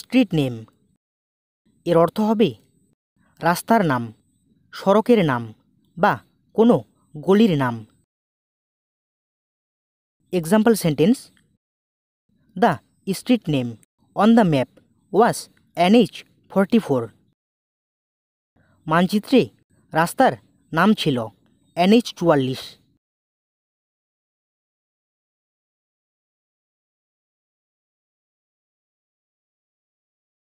street name এর অর্থ হবে রাস্তার নাম সড়কের নাম বা কোনো গলির নাম example sentence the street name on the map was H forty four মানচিত্রে রাস্তার নাম ছিল এন এইচ চুয়াল্লিশ